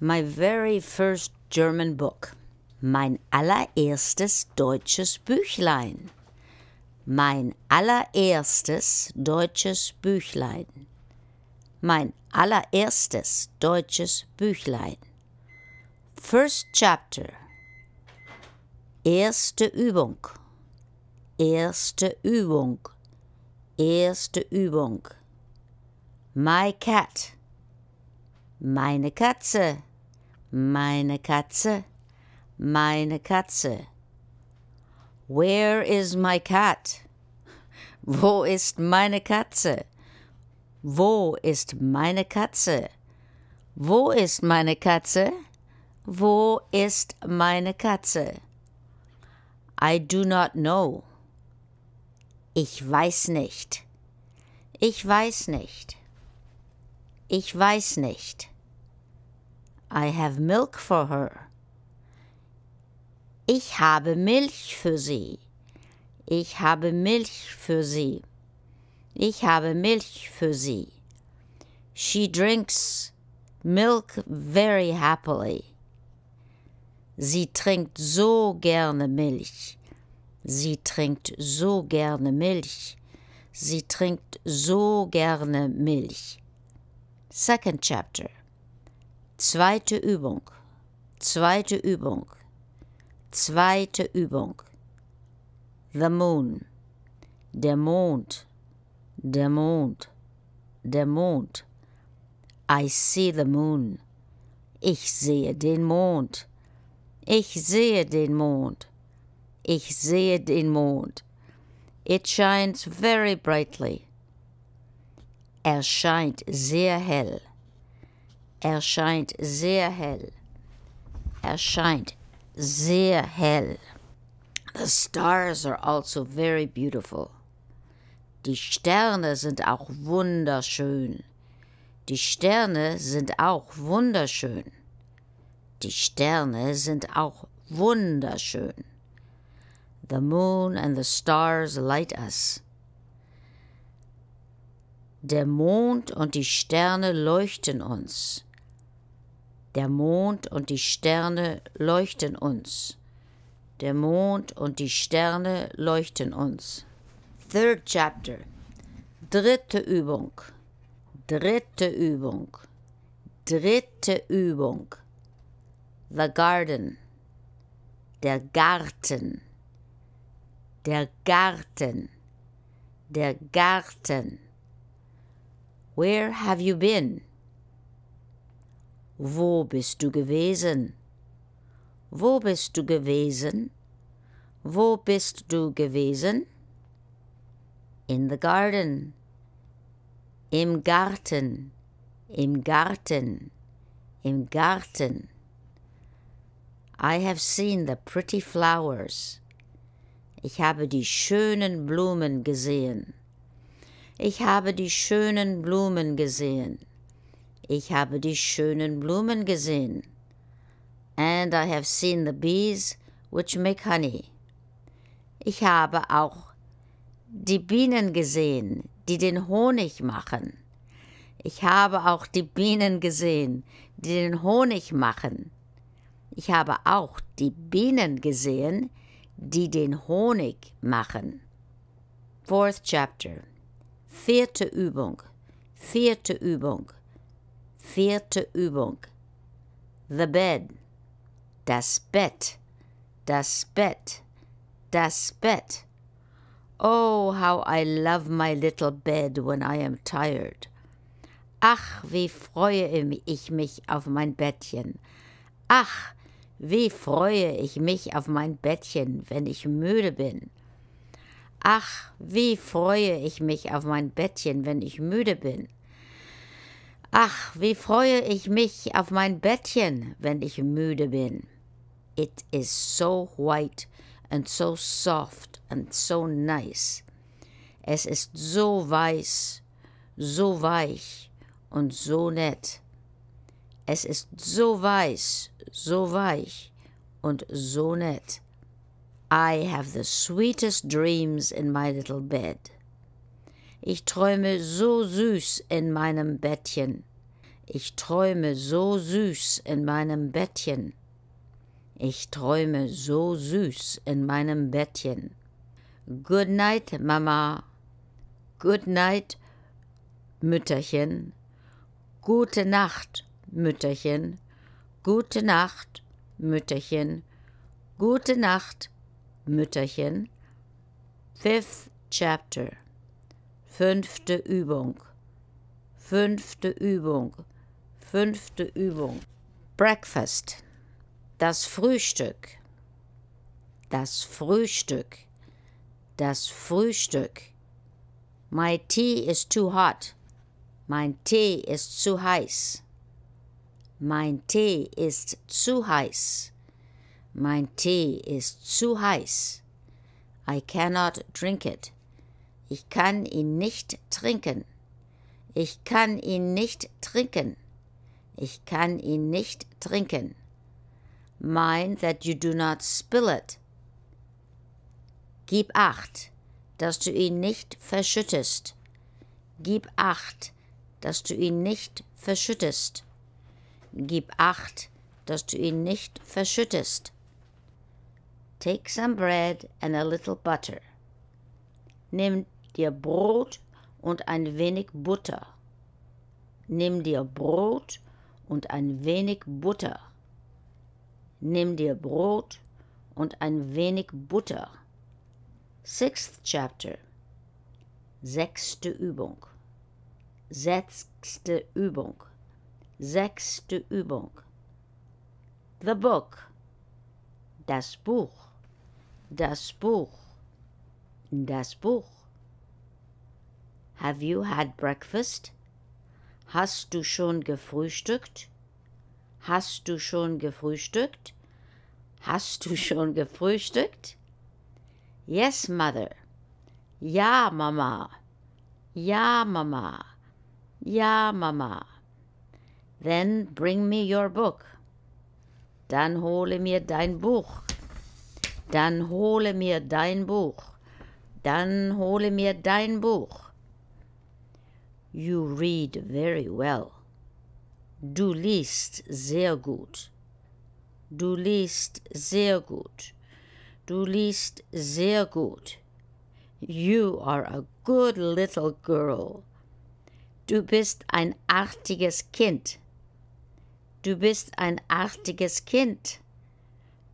My very first German book. Mein allererstes deutsches Büchlein. Mein allererstes deutsches Büchlein. Mein allererstes deutsches Büchlein. First Chapter. Erste Übung. Erste Übung. Erste Übung. My cat. Meine Katze, meine Katze, meine Katze. Where is my cat? Wo ist meine Katze? Wo ist meine Katze? Wo ist meine Katze? Wo ist meine Katze? I do not know. Ich weiß nicht. Ich weiß nicht. Ich weiß nicht. I have milk for her. Ich habe Milch für sie. Ich habe Milch für sie. Ich habe Milch für sie. She drinks milk very happily. Sie trinkt so gerne Milch. Sie trinkt so gerne Milch. Sie trinkt so gerne Milch. Second chapter. Zweite Übung. Zweite Übung. Zweite Übung. The moon. Der Mond. Der Mond. Der Mond. I see the moon. Ich sehe den Mond. Ich sehe den Mond. Ich sehe den Mond. It shines very brightly. Er scheint sehr hell erscheint sehr hell. Erscheint sehr hell. The stars are also very beautiful. Die Sterne sind auch wunderschön. Die Sterne sind auch wunderschön. Die Sterne sind auch wunderschön. The moon and the stars light us. Der Mond und die Sterne leuchten uns. Der Mond und die Sterne leuchten uns. Der Mond und die Sterne leuchten uns. Third Chapter. Dritte Übung. Dritte Übung. Dritte Übung. The Garden. Der Garten. Der Garten. Der Garten. Where have you been? Wo bist du gewesen? Wo bist du gewesen? Wo bist du gewesen? In the garden. Im Garten. Im Garten. Im Garten. I have seen the pretty flowers. Ich habe die schönen Blumen gesehen. Ich habe die schönen Blumen gesehen. Ich habe die schönen Blumen gesehen. And I have seen the bees which make honey. Ich habe auch die Bienen gesehen, die den Honig machen. Ich habe auch die Bienen gesehen, die den Honig machen. Ich habe auch die Bienen gesehen, die den Honig machen. Fourth Chapter. Vierte Übung. Vierte Übung. Vierte Übung. The bed. Das Bett. Das Bett. Das Bett. Oh, how I love my little bed when I am tired. Ach, wie freue ich mich auf mein Bettchen. Ach, wie freue ich mich auf mein Bettchen, wenn ich müde bin. Ach, wie freue ich mich auf mein Bettchen, wenn ich müde bin. Ach, wie freue ich mich auf mein Bettchen, wenn ich müde bin. It is so white and so soft and so nice. Es ist so weiß, so weich und so nett. Es ist so weiß, so weich und so nett. I have the sweetest dreams in my little bed. Ich träume so süß in meinem Bettchen. Ich träume so süß in meinem Bettchen. Ich träume so süß in meinem Bettchen. Good night, Mama. Good night, Mütterchen. Gute Nacht, Mütterchen. Gute Nacht, Mütterchen. Gute Nacht, Mütterchen. Fifth chapter. Fünfte Übung. Fünfte Übung. Fünfte Übung. Breakfast. Das Frühstück. Das Frühstück. Das Frühstück. My tea is too hot. Mein Tee ist zu heiß. Mein Tee ist zu heiß. Mein Tee ist zu heiß. I cannot drink it. Ich kann ihn nicht trinken. Ich kann ihn nicht trinken. Ich kann ihn nicht trinken. Mind that you do not spill it. Gib acht, dass du ihn nicht verschüttest. Gib acht, dass du ihn nicht verschüttest. Gib acht, dass du ihn nicht verschüttest. Take some bread and a little butter. Nimm dir Brot und ein wenig Butter. Nimm dir Brot und ein wenig Butter. Nimm dir Brot und ein wenig Butter. Sixth Chapter. Sechste Übung. Sechste Übung. Sechste Übung. The Book. Das Buch. Das Buch. Das Buch. Have you had breakfast? Hast du schon gefrühstückt? Hast du schon gefrühstückt? Hast du schon gefrühstückt? Yes, Mother. Ja, Mama. Ja, Mama. Ja, Mama. Then bring me your book. Dann hole mir dein Buch. Dann hole mir dein Buch. Dann hole mir dein Buch. You read very well. Du liest sehr gut. Du liest sehr gut. Du liest sehr gut. You are a good little girl. Du bist ein artiges Kind. Du bist ein artiges Kind.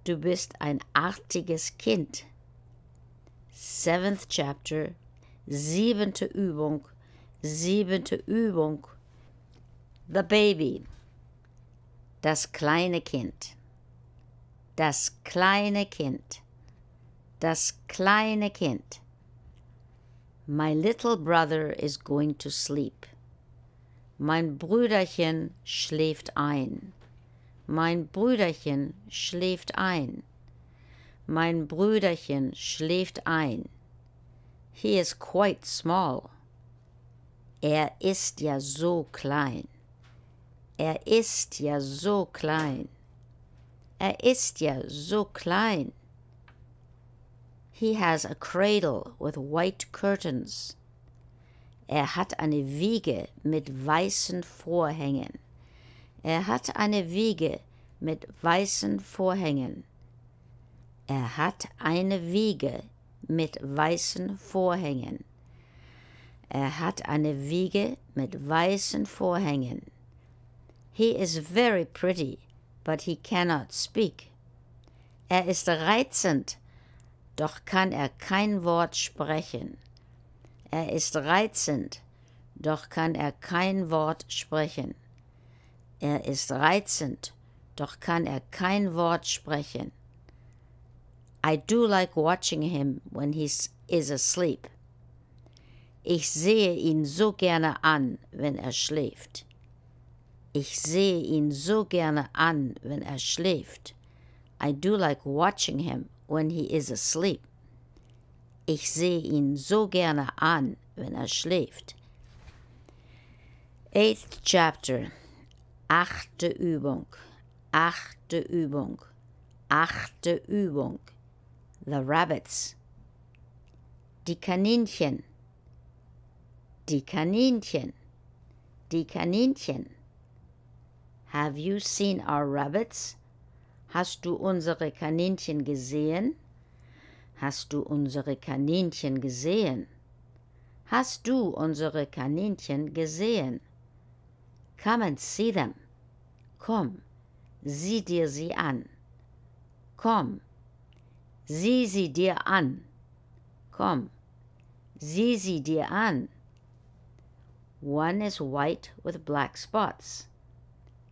Du bist ein artiges Kind. Seventh chapter, siebente Übung, Siebente Übung. The Baby. Das kleine Kind. Das kleine Kind. Das kleine Kind. My little brother is going to sleep. Mein Brüderchen schläft ein. Mein Brüderchen schläft ein. Mein Brüderchen schläft ein. He is quite small. Er ist ja so klein. Er ist ja so klein. Er ist ja so klein. He has a cradle with white curtains. Er hat eine Wiege mit weißen Vorhängen. Er hat eine Wiege mit weißen Vorhängen. Er hat eine Wiege mit weißen Vorhängen. Er hat eine Wiege mit weißen Vorhängen. He is very pretty, but he cannot speak. Er ist reizend, doch kann er kein Wort sprechen. Er ist reizend, doch kann er kein Wort sprechen. Er ist reizend, doch kann er kein Wort sprechen. I do like watching him when he is asleep. Ich sehe ihn so gerne an, wenn er schläft. Ich sehe ihn so gerne an, wenn er schläft. I do like watching him when he is asleep. Ich sehe ihn so gerne an, wenn er schläft. Eighth Chapter. Achte Übung. Achte Übung. Achte Übung. The Rabbits. Die Kaninchen. Die Kaninchen. Die Kaninchen. Have you seen our rabbits? Hast du unsere Kaninchen gesehen? Hast du unsere Kaninchen gesehen? Hast du unsere Kaninchen gesehen? Come and see them. Komm, sieh dir sie an. Komm, sieh sie dir an. Komm, sieh sie dir an. One is white with black spots.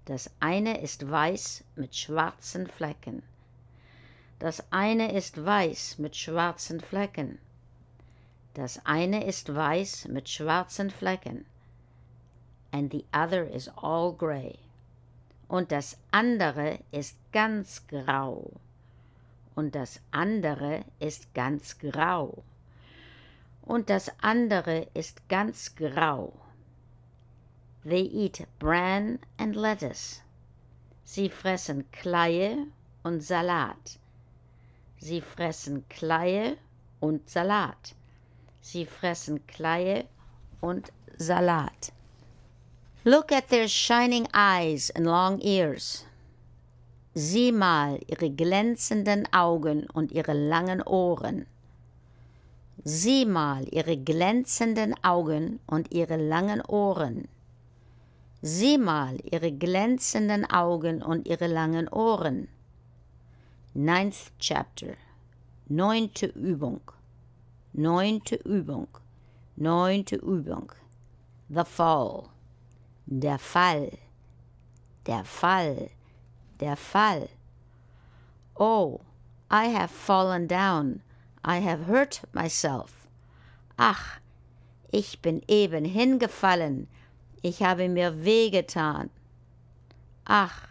Das eine ist weiß mit schwarzen Flecken. Das eine ist weiß mit schwarzen Flecken. Das eine ist weiß mit schwarzen Flecken. And the other is all gray. Und das andere ist ganz grau. Und das andere ist ganz grau. Und das andere ist ganz grau. They eat bran and lettuce. Sie fressen Kleie und Salat. Sie fressen Kleie und Salat. Sie fressen Kleie und Salat. Look at their shining eyes and long ears. Sieh mal ihre glänzenden Augen und ihre langen Ohren. Sieh mal ihre glänzenden Augen und ihre langen Ohren. Sieh mal ihre glänzenden Augen und ihre langen Ohren. Ninth Chapter. Neunte Übung. Neunte Übung. Neunte Übung. The Fall. Der Fall. Der Fall. Der Fall. Oh, I have fallen down. I have hurt myself. Ach, ich bin eben hingefallen ich habe mir wehgetan. Ach,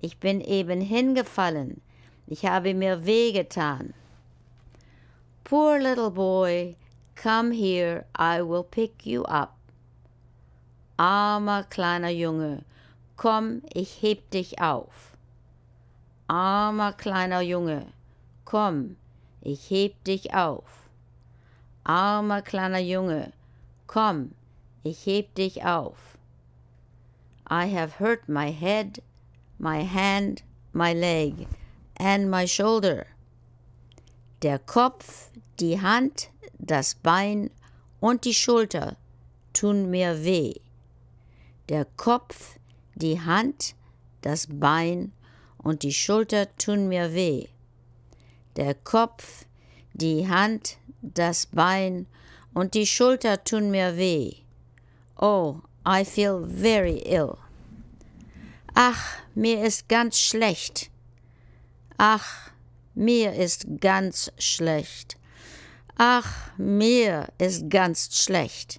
ich bin eben hingefallen, ich habe mir wehgetan. Poor little boy, come here, I will pick you up. Armer kleiner Junge, komm, ich heb dich auf. Armer kleiner Junge, komm, ich heb dich auf. Armer kleiner Junge, komm, ich heb dich auf. I have hurt my head, my hand, my leg and my shoulder. Der Kopf, die Hand, das Bein und die Schulter tun mir weh. Der Kopf, die Hand, das Bein und die Schulter tun mir weh. Der Kopf, die Hand, das Bein und die Schulter tun mir weh. Oh, I feel very ill. Ach, mir ist ganz schlecht. Ach, mir ist ganz schlecht. Ach, mir ist ganz schlecht.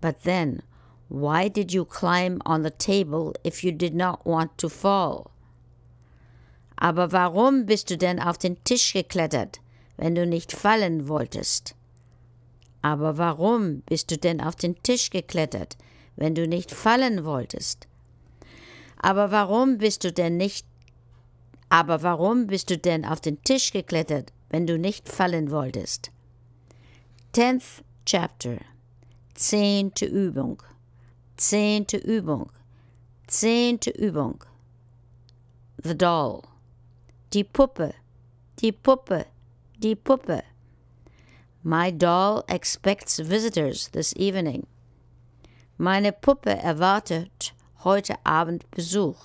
But then, why did you climb on the table if you did not want to fall? Aber warum bist du denn auf den Tisch geklettert, wenn du nicht fallen wolltest? Aber warum bist du denn auf den Tisch geklettert, wenn du nicht fallen wolltest? Aber warum bist du denn nicht aber warum bist du denn auf den Tisch geklettert, wenn du nicht fallen wolltest? Tenth Chapter Zehnte Übung Zehnte Übung Zehnte Übung The Doll Die Puppe Die Puppe Die Puppe My doll expects visitors this evening. Meine Puppe erwartet heute Abend Besuch.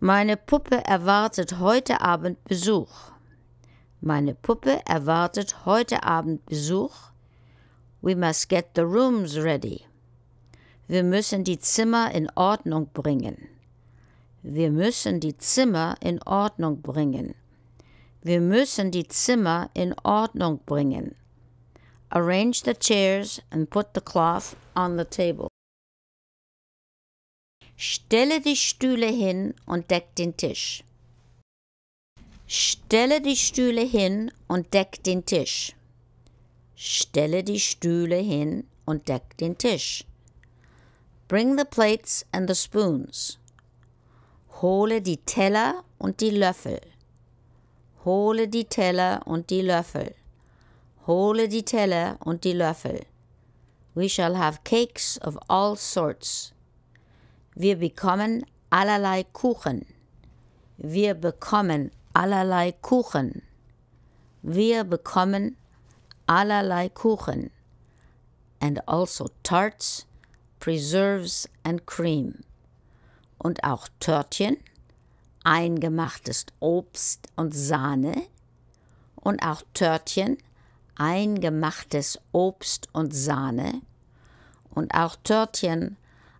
Meine Puppe erwartet heute Abend Besuch. Meine Puppe erwartet heute Abend Besuch. We must get the rooms ready. Wir müssen die Zimmer in Ordnung bringen. Wir müssen die Zimmer in Ordnung bringen. Wir müssen die Zimmer in Ordnung bringen. Arrange the chairs and put the cloth on the table. Stelle die Stühle hin und deck den Tisch. Stelle die Stühle hin und deck den Tisch. Stelle die Stühle hin und deck den Tisch. Bring the plates and the spoons. Hole die Teller und die Löffel. Hole die Teller und die Löffel. Hole die Teller und die Löffel. We shall have cakes of all sorts. Wir bekommen allerlei Kuchen. Wir bekommen allerlei Kuchen. Wir bekommen allerlei Kuchen. And also tarts, preserves and cream. Und auch Törtchen eingemachtes Obst und Sahne und auch Törtchen, eingemachtes Obst und Sahne und auch Törtchen,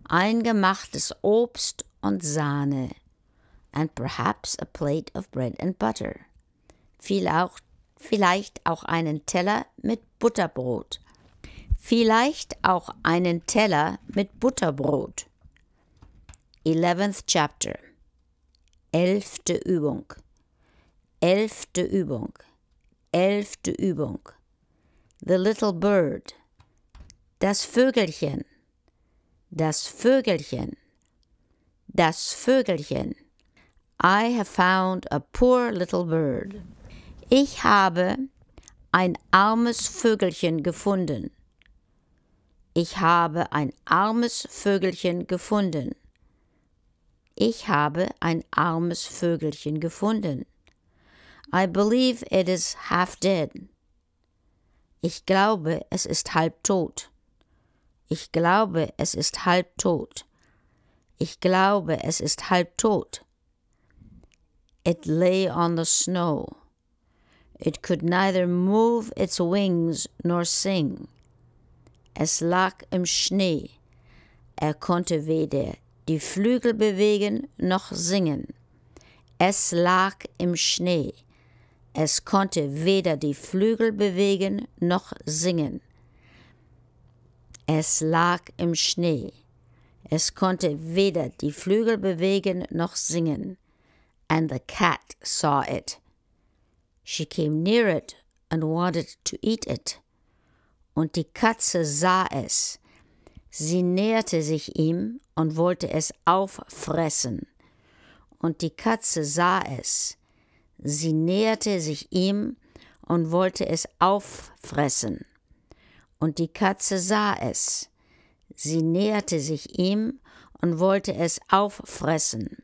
eingemachtes Obst und Sahne and perhaps a plate of bread and butter. Vielleicht auch einen Teller mit Butterbrot. Vielleicht auch einen Teller mit Butterbrot. 11th Chapter Elfte Übung. Elfte Übung. Elfte Übung. The little bird. Das Vögelchen. Das Vögelchen. Das Vögelchen. I have found a poor little bird. Ich habe ein armes Vögelchen gefunden. Ich habe ein armes Vögelchen gefunden. Ich habe ein armes Vögelchen gefunden. I believe it is half dead. Ich glaube, es ist halb tot. Ich glaube, es ist halb tot. Ich glaube, es ist halb tot. It lay on the snow. It could neither move its wings nor sing. Es lag im Schnee. Er konnte weder die Flügel bewegen noch singen. Es lag im Schnee. Es konnte weder die Flügel bewegen noch singen. Es lag im Schnee. Es konnte weder die Flügel bewegen noch singen. And the cat saw it. She came near it and wanted to eat it. Und die Katze sah es Sie näherte sich ihm und wollte es auffressen. Und die Katze sah es. Sie näherte sich ihm und wollte es auffressen. Und die Katze sah es. Sie näherte sich ihm und wollte es auffressen.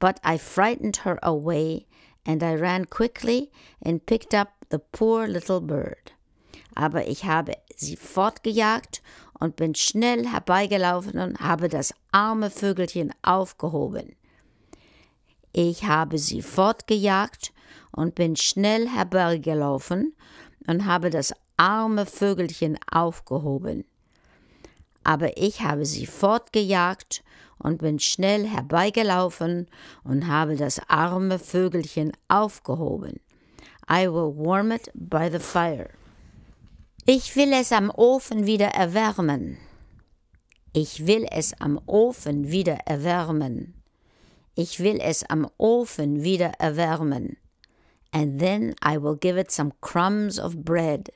But I frightened her away, and I ran quickly and picked up the poor little bird. Aber ich habe sie fortgejagt und bin schnell herbeigelaufen und habe das arme Vögelchen aufgehoben. Ich habe sie fortgejagt und bin schnell herbeigelaufen und habe das arme Vögelchen aufgehoben. Aber ich habe sie fortgejagt und bin schnell herbeigelaufen und habe das arme Vögelchen aufgehoben. I will warm it by the fire. Ich will es am Ofen wieder erwärmen. Ich will es am Ofen wieder erwärmen. Ich will es am Ofen wieder erwärmen. And then I will give it some crumbs of bread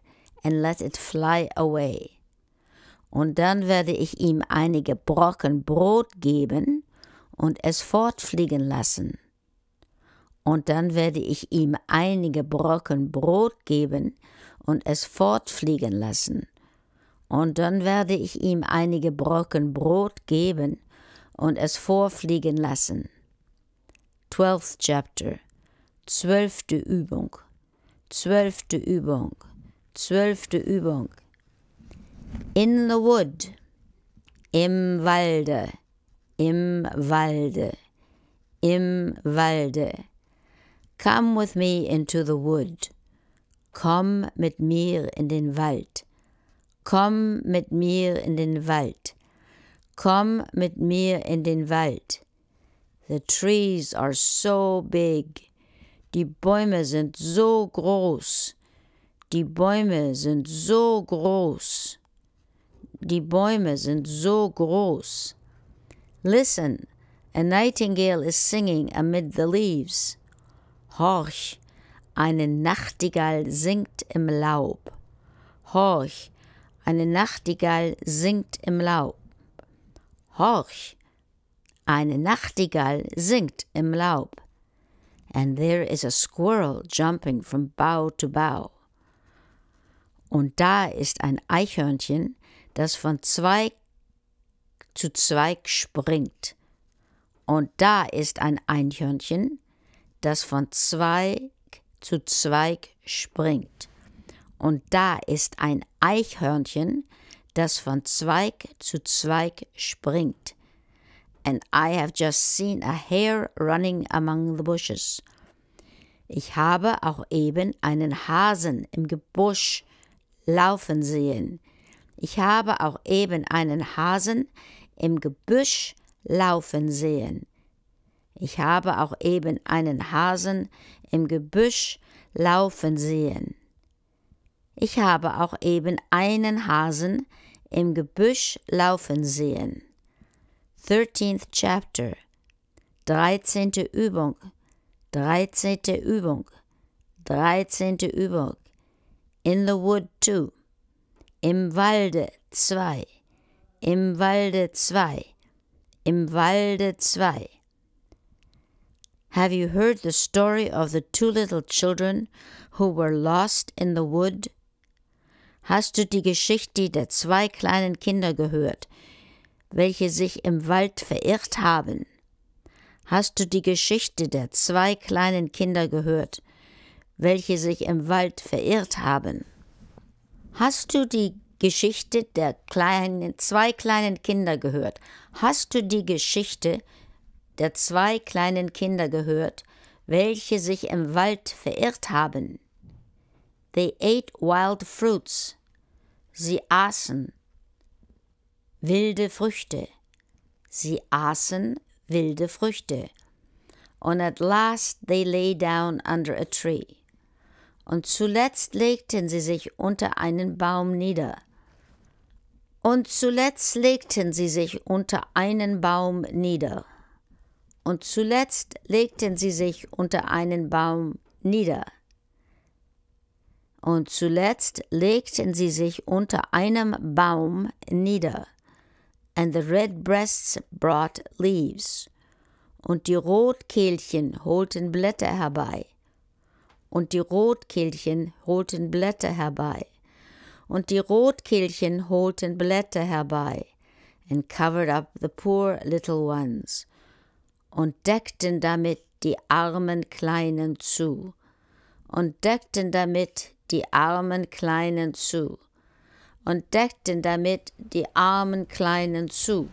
and let it fly away. Und dann werde ich ihm einige Brocken Brot geben und es fortfliegen lassen. Und dann werde ich ihm einige Brocken Brot geben und es fortfliegen lassen. Und dann werde ich ihm einige Brocken Brot geben und es vorfliegen lassen. Twelfth Chapter, zwölfte Übung, zwölfte Übung, zwölfte Übung. In the wood, im Walde, im Walde, im Walde. Come with me into the wood. Komm mit mir in den Wald. Komm mit mir in den Wald. Komm mit mir in den Wald. The trees are so big. Die Bäume sind so groß. Die Bäume sind so groß. Die Bäume sind so groß. Listen, a nightingale is singing amid the leaves. Horch, Eine Nachtigall singt im Laub. Horch, eine Nachtigall singt im Laub. Horch, eine Nachtigall singt im Laub. And there is a squirrel jumping from bough to bough. Und da ist ein Eichhörnchen, das von Zweig zu Zweig springt. Und da ist ein Eichhörnchen, das von zwei zu Zweig springt. Und da ist ein Eichhörnchen, das von Zweig zu Zweig springt. And I have just seen a hare running among the bushes. Ich habe auch eben einen Hasen im Gebüsch laufen sehen. Ich habe auch eben einen Hasen im Gebüsch laufen sehen. Ich habe auch eben einen Hasen im Gebüsch laufen sehen. Ich habe auch eben einen Hasen im Gebüsch laufen sehen. 13th Chapter 13. Übung 13. Übung 13. Übung In the Wood 2 Im Walde 2 Im Walde 2 Im Walde 2 Have you heard the story of the two little children who were lost in the wood? Hast du die Geschichte der zwei kleinen Kinder gehört, welche sich im Wald verirrt haben? Hast du die Geschichte der zwei kleinen Kinder gehört, welche sich im Wald verirrt haben? Hast du die Geschichte der kleinen, zwei kleinen Kinder gehört? Hast du die Geschichte der zwei kleinen Kinder gehört, welche sich im Wald verirrt haben. They ate wild fruits. Sie aßen wilde Früchte. Sie aßen wilde Früchte. Und at last they lay down under a tree. Und zuletzt legten sie sich unter einen Baum nieder. Und zuletzt legten sie sich unter einen Baum nieder und zuletzt legten sie sich unter einen Baum nieder. Und zuletzt legten sie sich unter einem Baum nieder. And the red breasts brought leaves. Und die Rotkehlchen holten Blätter herbei. Und die Rotkehlchen holten Blätter herbei. Und die Rotkehlchen holten Blätter herbei. And covered up the poor little ones und deckten damit die armen Kleinen zu, und deckten damit die armen Kleinen zu, und deckten damit die armen Kleinen zu.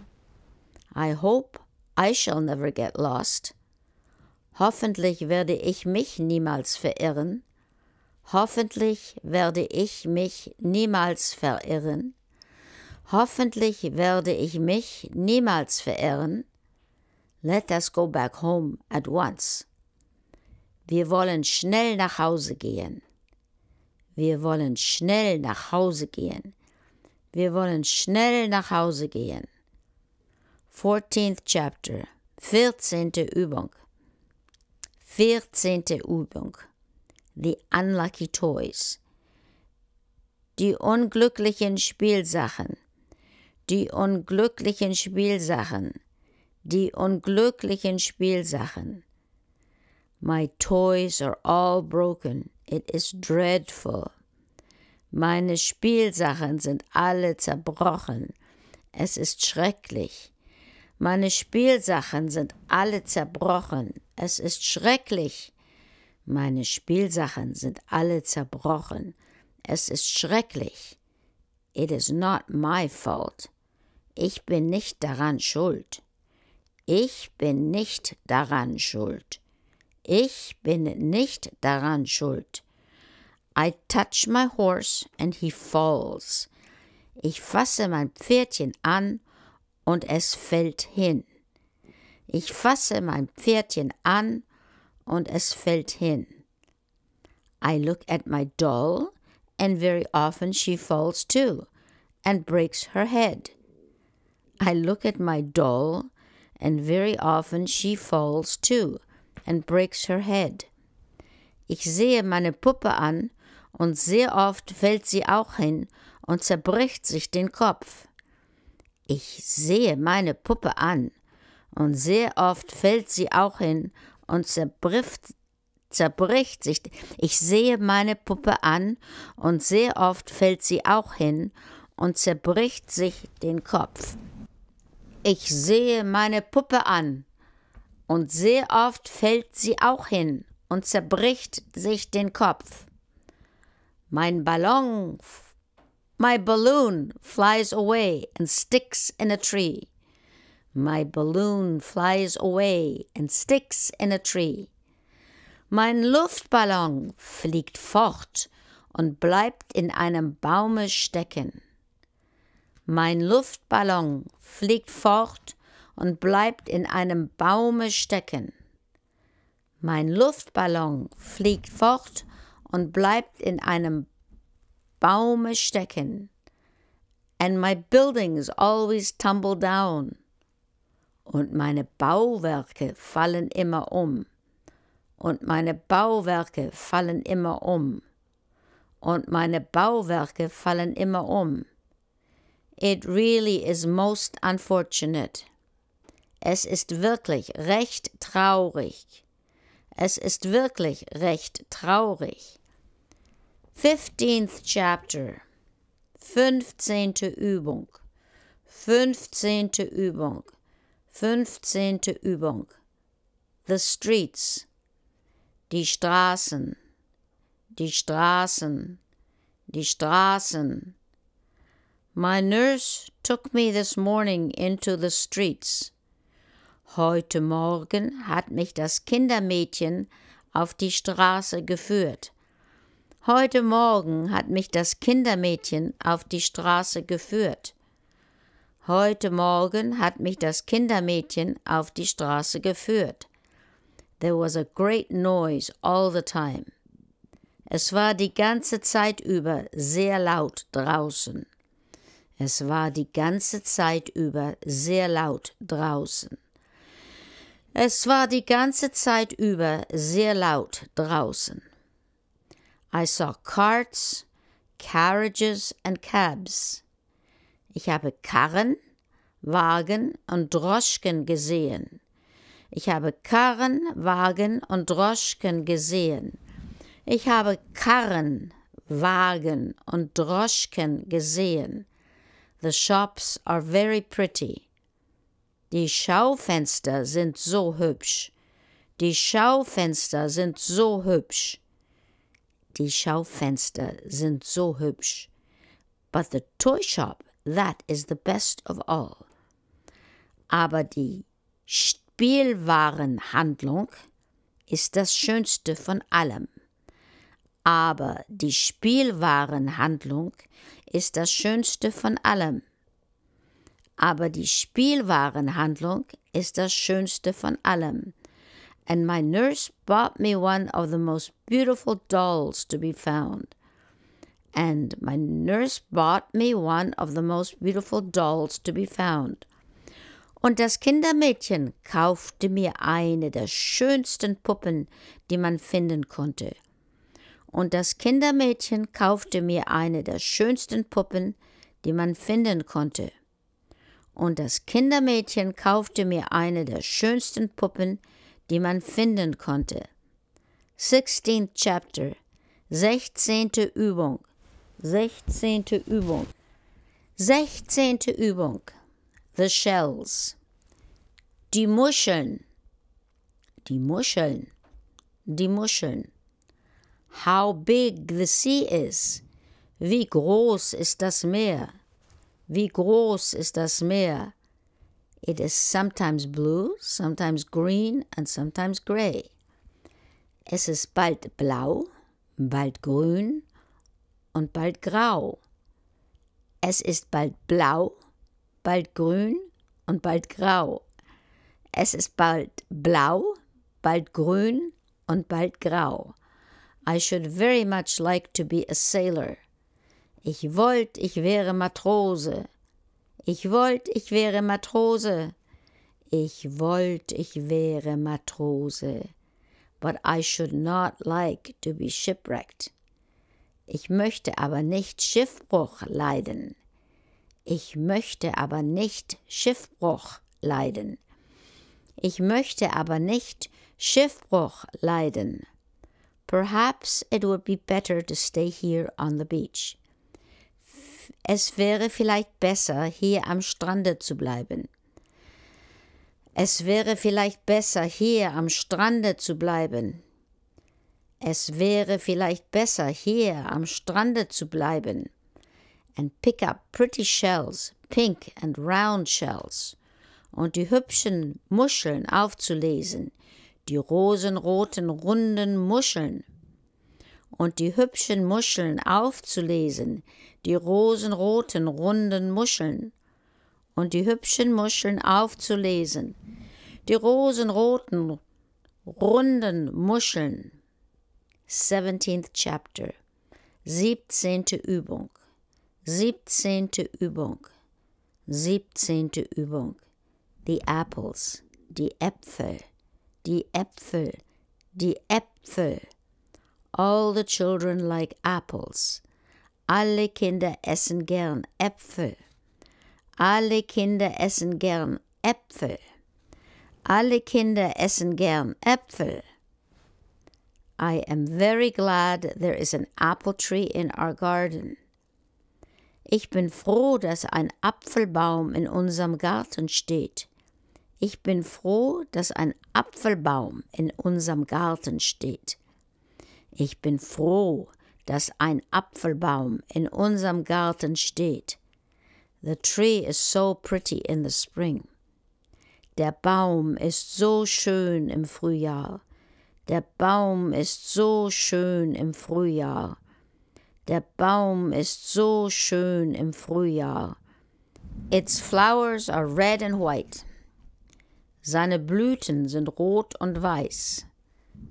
I hope I shall never get lost. Hoffentlich werde ich mich niemals verirren. Hoffentlich werde ich mich niemals verirren. Hoffentlich werde ich mich niemals verirren. Let us go back home at once. Wir wollen schnell nach Hause gehen. Wir wollen schnell nach Hause gehen. Wir wollen schnell nach Hause gehen. 14th Chapter, 14. Übung. 14. Übung. The Unlucky Toys. Die unglücklichen Spielsachen. Die unglücklichen Spielsachen die unglücklichen Spielsachen. My toys are all broken. It is dreadful. Meine Spielsachen sind alle zerbrochen. Es ist schrecklich. Meine Spielsachen sind alle zerbrochen. Es ist schrecklich. Meine Spielsachen sind alle zerbrochen. Es ist schrecklich. It is not my fault. Ich bin nicht daran schuld. Ich bin nicht daran schuld. Ich bin nicht daran schuld. I touch my horse and he falls. Ich fasse mein Pferdchen an und es fällt hin. Ich fasse mein Pferdchen an und es fällt hin. I look at my doll and very often she falls too and breaks her head. I look at my doll and very often she falls too and breaks her head. Ich sehe meine Puppe an und sehr oft fällt sie auch hin und zerbricht sich den Kopf. Ich sehe meine Puppe an und sehr oft fällt sie auch hin und zerbricht, zerbricht sich. Ich sehe meine Puppe an und sehr oft fällt sie auch hin und zerbricht sich den Kopf. Ich sehe meine Puppe an. Und sehr oft fällt sie auch hin und zerbricht sich den Kopf. Mein Ballon, my balloon flies away and sticks in a tree. My balloon flies away and sticks in a tree. Mein Luftballon fliegt fort und bleibt in einem Baume stecken. Mein Luftballon fliegt fort und bleibt in einem Baume stecken. Mein Luftballon fliegt fort und bleibt in einem Baume stecken. And my buildings always tumble down. Und meine Bauwerke fallen immer um. Und meine Bauwerke fallen immer um. Und meine Bauwerke fallen immer um. It really is most unfortunate. Es ist wirklich recht traurig. Es ist wirklich recht traurig. 15 Chapter. Fünfzehnte Übung. Fünfzehnte Übung. Fünfzehnte Übung. The streets. Die Straßen. Die Straßen. Die Straßen. My nurse took me this morning into the streets. Heute Morgen hat mich das Kindermädchen auf die Straße geführt. Heute Morgen hat mich das Kindermädchen auf die Straße geführt. Heute Morgen hat mich das Kindermädchen auf die Straße geführt. There was a great noise all the time. Es war die ganze Zeit über sehr laut draußen. Es war die ganze Zeit über sehr laut draußen. Es war die ganze Zeit über sehr laut draußen. I saw carts, carriages and cabs. Ich habe Karren, Wagen und Droschken gesehen. Ich habe Karren, Wagen und Droschken gesehen. Ich habe Karren, Wagen und Droschken gesehen. The shops are very pretty. Die Schaufenster sind so hübsch. Die Schaufenster sind so hübsch. Die Schaufenster sind so hübsch. But the toy shop, that is the best of all. Aber die Spielwarenhandlung ist das Schönste von allem. Aber die Spielwarenhandlung ist ist das Schönste von allem. Aber die Spielwarenhandlung ist das Schönste von allem. And my nurse bought me one of the most beautiful dolls to be found. And my nurse bought me one of the most beautiful dolls to be found. Und das Kindermädchen kaufte mir eine der schönsten Puppen, die man finden konnte und das Kindermädchen kaufte mir eine der schönsten Puppen, die man finden konnte. Und das Kindermädchen kaufte mir eine der schönsten Puppen, die man finden konnte. 16th Chapter 16. Übung 16. Übung 16. Übung The Shells Die Muscheln Die Muscheln Die Muscheln How big the sea is. Wie groß ist das Meer? Wie groß ist das Meer? It is sometimes blue, sometimes green and sometimes gray. Es ist bald blau, bald grün und bald grau. Es ist bald blau, bald grün und bald grau. Es ist bald blau, bald grün und bald grau. I should very much like to be a sailor. Ich wollt, ich wäre Matrose. Ich wollt, ich wäre Matrose. Ich wollt, ich wäre Matrose. But I should not like to be shipwrecked. Ich möchte aber nicht Schiffbruch leiden. Ich möchte aber nicht Schiffbruch leiden. Ich möchte aber nicht Schiffbruch leiden. Perhaps it would be better to stay here on the beach. Es wäre vielleicht besser, hier am Strande zu bleiben. Es wäre vielleicht besser, hier am Strande zu bleiben. Es wäre vielleicht besser, hier am Strande zu bleiben. And pick up pretty shells, pink and round shells. Und die hübschen Muscheln aufzulesen – die rosenroten runden Muscheln und die hübschen Muscheln aufzulesen, die rosenroten runden Muscheln und die hübschen Muscheln aufzulesen, die rosenroten runden Muscheln. 17th Chapter 17. Übung 17. Übung 17. Übung Die Apples, die Äpfel die Äpfel, die Äpfel. All the children like apples. Alle Kinder essen gern Äpfel. Alle Kinder essen gern Äpfel. Alle Kinder essen gern Äpfel. I am very glad there is an apple tree in our garden. Ich bin froh, dass ein Apfelbaum in unserem Garten steht. Ich bin froh, dass ein Apfelbaum in unserem Garten steht. Ich bin froh, dass ein Apfelbaum in unserem Garten steht. The tree is so pretty in the spring. Der Baum ist so schön im Frühjahr. Der Baum ist so schön im Frühjahr. Der Baum ist so schön im Frühjahr. Its flowers are red and white. Seine Blüten sind rot und weiß.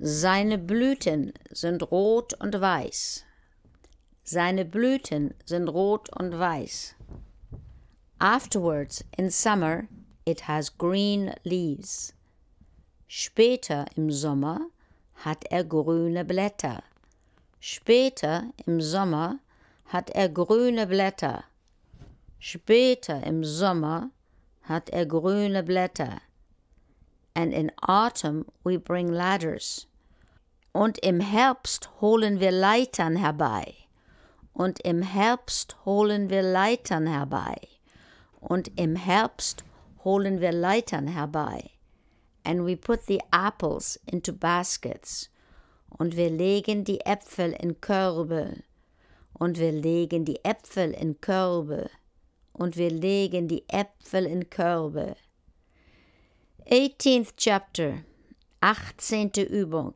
Seine Blüten sind rot und weiß. Seine Blüten sind rot und weiß. Afterwards, in summer, it has green leaves. Später im Sommer hat er grüne Blätter. Später im Sommer hat er grüne Blätter. Später im Sommer hat er grüne Blätter. and in autumn we bring ladders. Und im Herbst holen wir Leitern herbei. Und im Herbst holen wir Leitern herbei. Und im Herbst holen wir Leitern herbei. And we put the apples into baskets. Und wir legen die Äpfel in Körbe. Und wir legen die Äpfel in Körbe. Und wir legen die Äpfel in Körbe. 18th chapter, 18. Übung,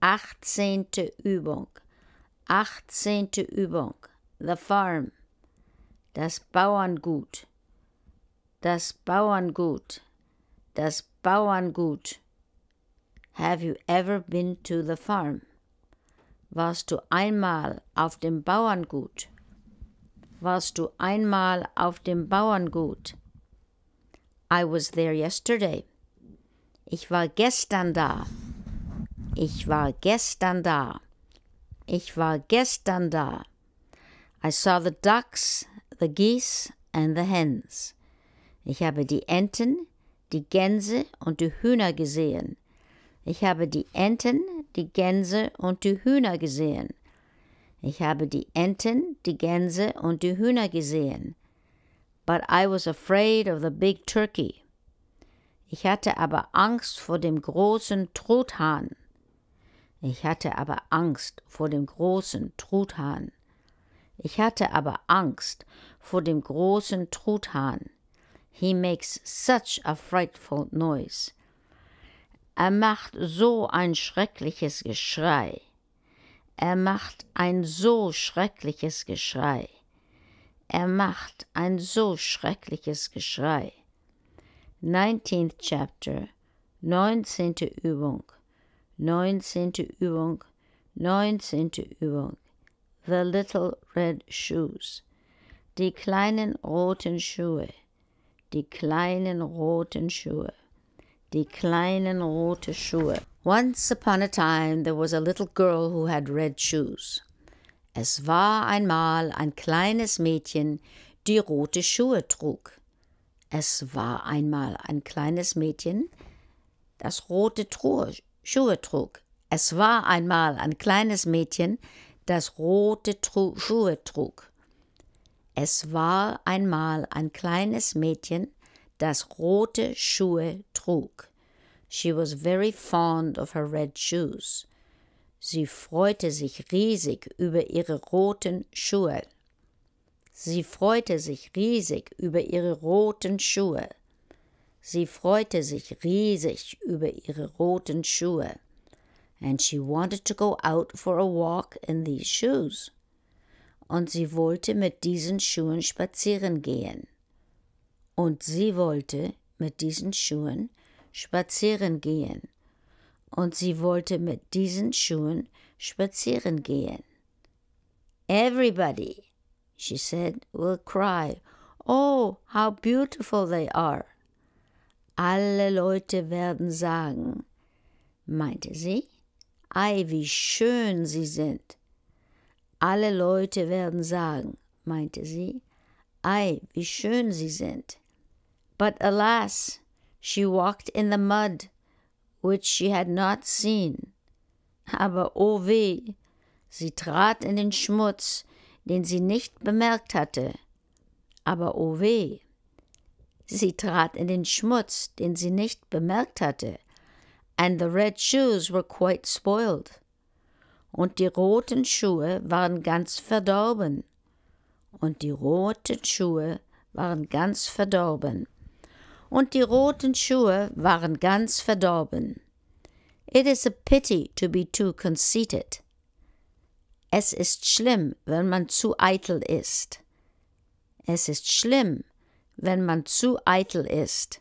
18. Übung, 18. Übung, the farm, das Bauerngut, das Bauerngut, das Bauerngut. Have you ever been to the farm? Warst du einmal auf dem Bauerngut? Warst du einmal auf dem Bauerngut? I was there yesterday. Ich war gestern da. Ich war gestern da. Ich war gestern da. I saw the ducks, the geese and the hens. Ich habe die Enten, die Gänse und die Hühner gesehen. Ich habe die Enten, die Gänse und die Hühner gesehen. Ich habe die Enten, die Gänse und die Hühner gesehen but I was afraid of the big turkey. Ich hatte aber Angst vor dem großen Truthahn. Ich hatte aber Angst vor dem großen Truthahn. Ich hatte aber Angst vor dem großen Truthahn. He makes such a frightful noise. Er macht so ein schreckliches Geschrei. Er macht ein so schreckliches Geschrei. Er macht ein so schreckliches Geschrei. 19 Chapter, 19. Übung, 19. Übung, 19. Übung. The Little Red Shoes. Die kleinen roten Schuhe. Die kleinen roten Schuhe. Die kleinen roten Schuhe. Once upon a time there was a little girl who had red shoes. Es war einmal ein kleines Mädchen, die rote Schuhe trug. Es war einmal ein kleines Mädchen, das rote Truhe, Schuhe trug. Es war einmal ein kleines Mädchen, das rote Tru Schuhe trug. Es war einmal ein kleines Mädchen, das rote Schuhe trug. She was very fond of her red shoes. Sie freute sich riesig über ihre roten Schuhe. Sie freute sich riesig über ihre roten Schuhe. Sie freute sich riesig über ihre roten Schuhe. And she wanted to go out for a walk in these shoes. Und sie wollte mit diesen Schuhen spazieren gehen. Und sie wollte mit diesen Schuhen spazieren gehen und sie wollte mit diesen Schuhen spazieren gehen. Everybody, she said, will cry, Oh, how beautiful they are. Alle Leute werden sagen, meinte sie, Ei, wie schön sie sind. Alle Leute werden sagen, meinte sie, Ei, wie schön sie sind. But alas, she walked in the mud which she had not seen. Aber oh weh, sie trat in den Schmutz, den sie nicht bemerkt hatte. Aber oh weh, sie trat in den Schmutz, den sie nicht bemerkt hatte. And the red shoes were quite spoiled. Und die roten Schuhe waren ganz verdorben. Und die roten Schuhe waren ganz verdorben und die roten Schuhe waren ganz verdorben. It is a pity to be too conceited. Es ist schlimm, wenn man zu eitel ist. Es ist schlimm, wenn man zu eitel ist.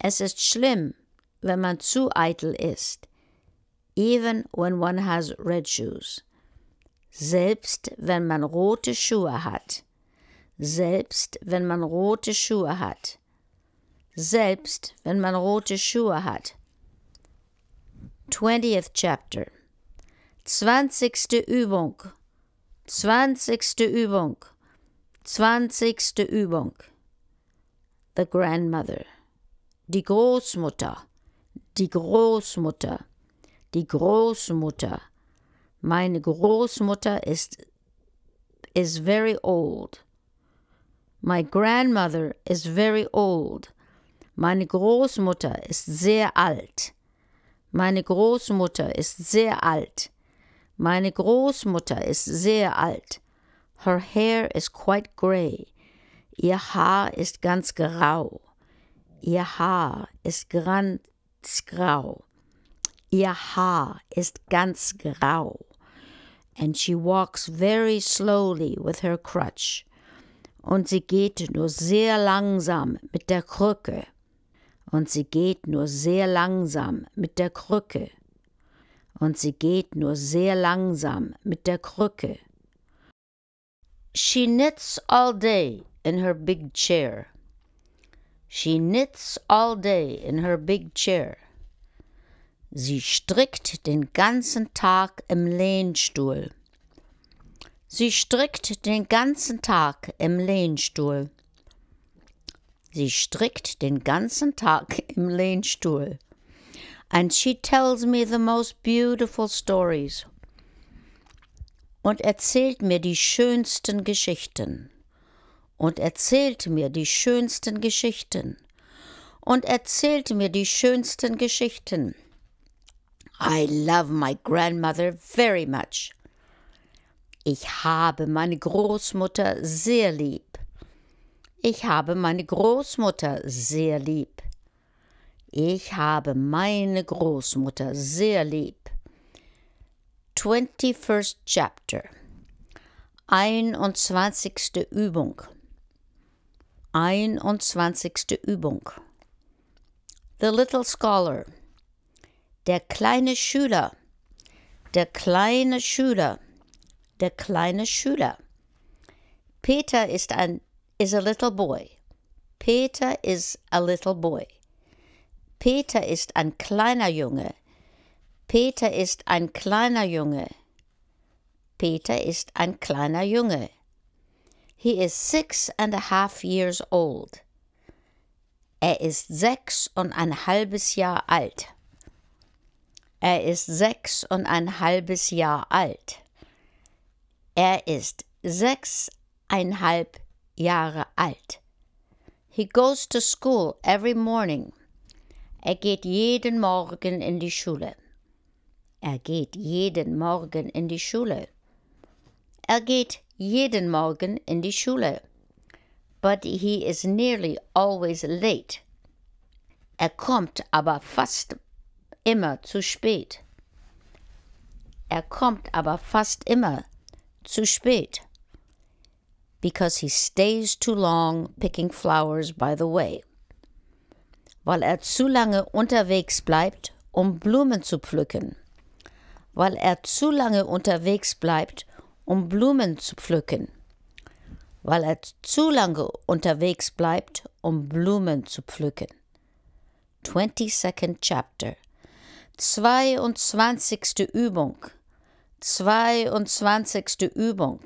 Es ist schlimm, wenn man zu eitel ist. Even when one has red shoes. Selbst wenn man rote Schuhe hat. Selbst wenn man rote Schuhe hat selbst wenn man rote Schuhe hat. 20th Chapter 20. Übung 20. Übung 20. Übung The Grandmother Die Großmutter Die Großmutter Die Großmutter Meine Großmutter ist is very old. My grandmother is very old. Meine Großmutter ist sehr alt. Meine Großmutter ist sehr alt. Meine Großmutter ist sehr alt. Her hair is quite grey. Ihr Haar ist ganz grau. Ihr Haar ist ganz grau. Ihr Haar ist ganz grau. And she walks very slowly with her crutch. Und sie geht nur sehr langsam mit der Krücke und sie geht nur sehr langsam mit der Krücke. Und sie geht nur sehr langsam mit der Krücke. She knits all day in her big chair. She knits all day in her big chair. Sie strickt den ganzen Tag im Lehnstuhl. Sie strickt den ganzen Tag im Lehnstuhl. Sie strickt den ganzen Tag im Lehnstuhl. And she tells me the most beautiful stories. Und erzählt mir die schönsten Geschichten. Und erzählt mir die schönsten Geschichten. Und erzählt mir die schönsten Geschichten. I love my grandmother very much. Ich habe meine Großmutter sehr lieb. Ich habe meine Großmutter sehr lieb. Ich habe meine Großmutter sehr lieb. 21st Chapter 21. Übung 21. Übung The Little Scholar Der kleine Schüler Der kleine Schüler Der kleine Schüler Peter ist ein is a little boy. Peter is a little boy. Peter ist ein kleiner Junge. Peter ist ein kleiner Junge. Peter ist ein kleiner Junge. He is six and a half years old. Er ist sechs und ein halbes Jahr alt. Er ist sechs und ein halbes Jahr alt. Er ist sechseinhalb Jahre alt. He goes to school every morning. Er geht jeden Morgen in die Schule. Er geht jeden Morgen in die Schule. Er geht jeden Morgen in die Schule. But he is nearly always late. Er kommt aber fast immer zu spät. Er kommt aber fast immer zu spät because he stays too long picking flowers by the way. Weil er zu lange unterwegs bleibt, um Blumen zu pflücken. Weil er zu lange unterwegs bleibt, um Blumen zu pflücken. Weil er zu lange unterwegs bleibt, um Blumen zu pflücken. 22nd Chapter 22. Übung 22. Übung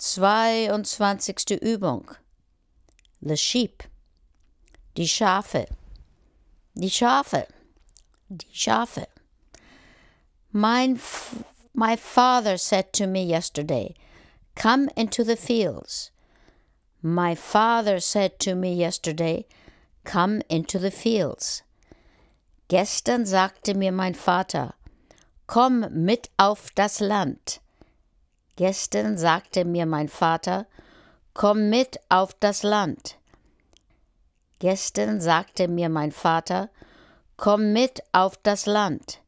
22. Übung. The Sheep. Die Schafe. Die Schafe. Die Schafe. Mein, my father said to me yesterday, Come into the fields. My father said to me yesterday, Come into the fields. Gestern sagte mir mein Vater, Komm mit auf das Land. Gestern sagte mir mein Vater, komm mit auf das Land. Gestern sagte mir mein Vater, komm mit auf das Land.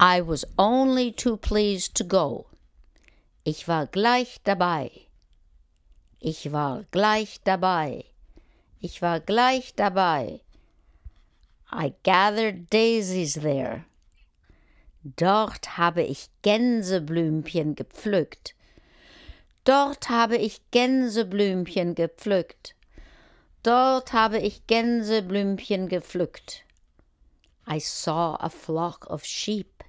I was only too pleased to go. Ich war gleich dabei. Ich war gleich dabei. Ich war gleich dabei. I gathered daisies there. Dort habe ich Gänseblümchen gepflückt. Dort habe ich Gänseblümchen gepflückt. Dort habe ich Gänseblümchen gepflückt. I saw a flock of sheep.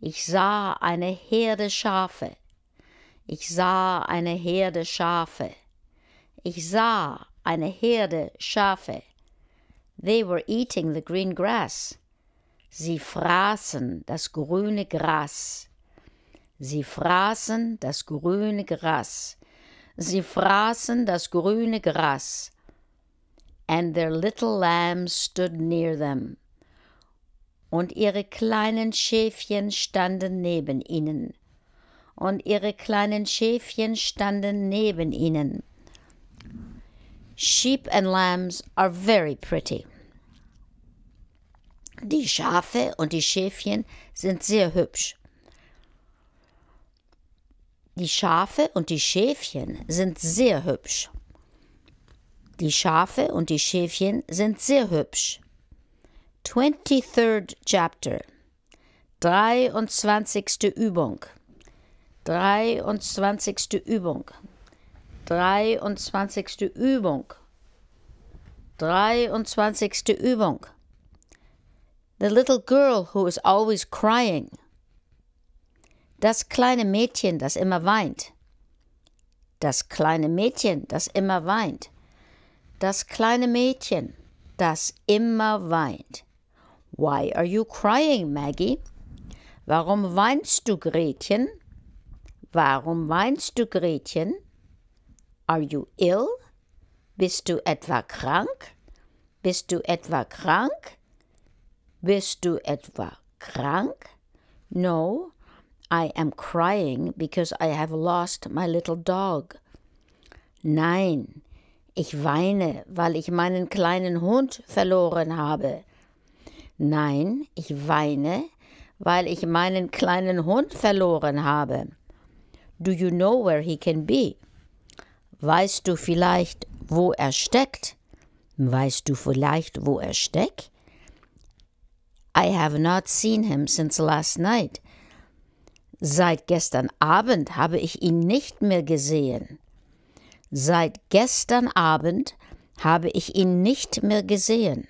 Ich sah eine Herde Schafe. Ich sah eine Herde Schafe. Ich sah eine Herde Schafe. They were eating the green grass. Sie fraßen das grüne Gras. Sie fraßen das grüne Gras. Sie fraßen das grüne Gras. And their little lambs stood near them. Und ihre kleinen Schäfchen standen neben ihnen. Und ihre kleinen Schäfchen standen neben ihnen. Sheep and lambs are very pretty. Die Schafe und die Schäfchen sind sehr hübsch. Die Schafe und die Schäfchen sind sehr hübsch. Die Schafe und die Schäfchen sind sehr hübsch. 23rd Chapter 23. Übung 23. Übung 23. Übung 23. Übung The little girl who is always crying. Das kleine Mädchen, das immer weint. Das kleine Mädchen, das immer weint. Das kleine Mädchen, das immer weint. Why are you crying, Maggie? Warum weinst du, Gretchen? Warum weinst du, Gretchen? Are you ill? Bist du etwa krank? Bist du etwa krank? Bist du etwa krank? No, I am crying because I have lost my little dog. Nein, ich weine, weil ich meinen kleinen Hund verloren habe. Nein, ich weine, weil ich meinen kleinen Hund verloren habe. Do you know where he can be? Weißt du vielleicht, wo er steckt? Weißt du vielleicht, wo er steckt? I have not seen him since last night. Seit gestern Abend habe ich ihn nicht mehr gesehen. Seit gestern Abend habe ich ihn nicht mehr gesehen.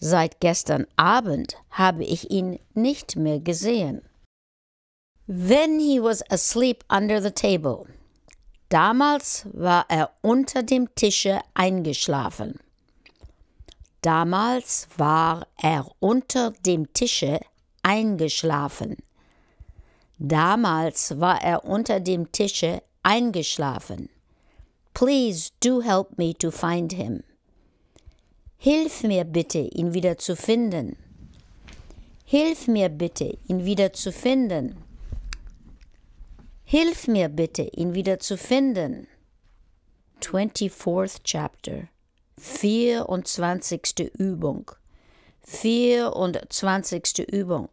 Seit gestern Abend habe ich ihn nicht mehr gesehen. Then he was asleep under the table. Damals war er unter dem Tische eingeschlafen. Damals war er unter dem Tische eingeschlafen. Damals war er unter dem Tische eingeschlafen. Please do help me to find him. Hilf mir bitte, ihn wieder zu finden. Hilf mir bitte, ihn wieder zu finden. Hilf mir bitte, ihn wieder zu finden. 24th Chapter 24. Übung. 24. Übung.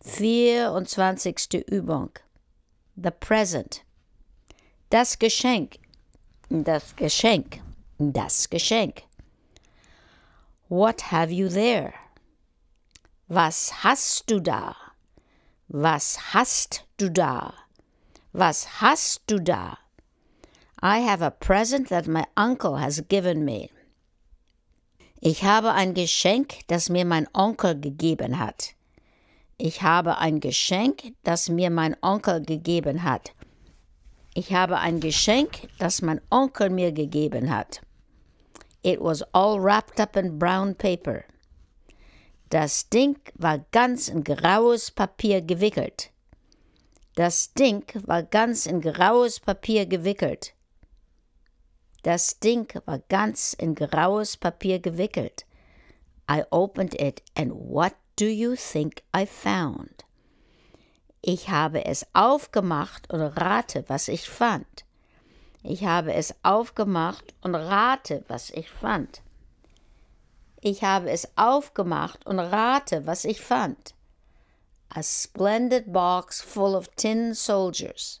24. Übung. The present. Das Geschenk. Das Geschenk. Das Geschenk. What have you there? Was hast du da? Was hast du da? Was hast du da? I have a present that my uncle has given me. Ich habe ein Geschenk, das mir mein Onkel gegeben hat. Ich habe ein Geschenk, das mir mein Onkel gegeben hat. Ich habe ein Geschenk, das mein Onkel mir gegeben hat. It was all wrapped up in brown paper. Das Ding war ganz in graues Papier gewickelt. Das Ding war ganz in graues Papier gewickelt. Das Ding war ganz in graues Papier gewickelt. I opened it and what do you think I found? Ich habe es aufgemacht und rate, was ich fand. Ich habe es aufgemacht und rate, was ich fand. Ich habe es aufgemacht und rate, was ich fand. A splendid box full of tin soldiers.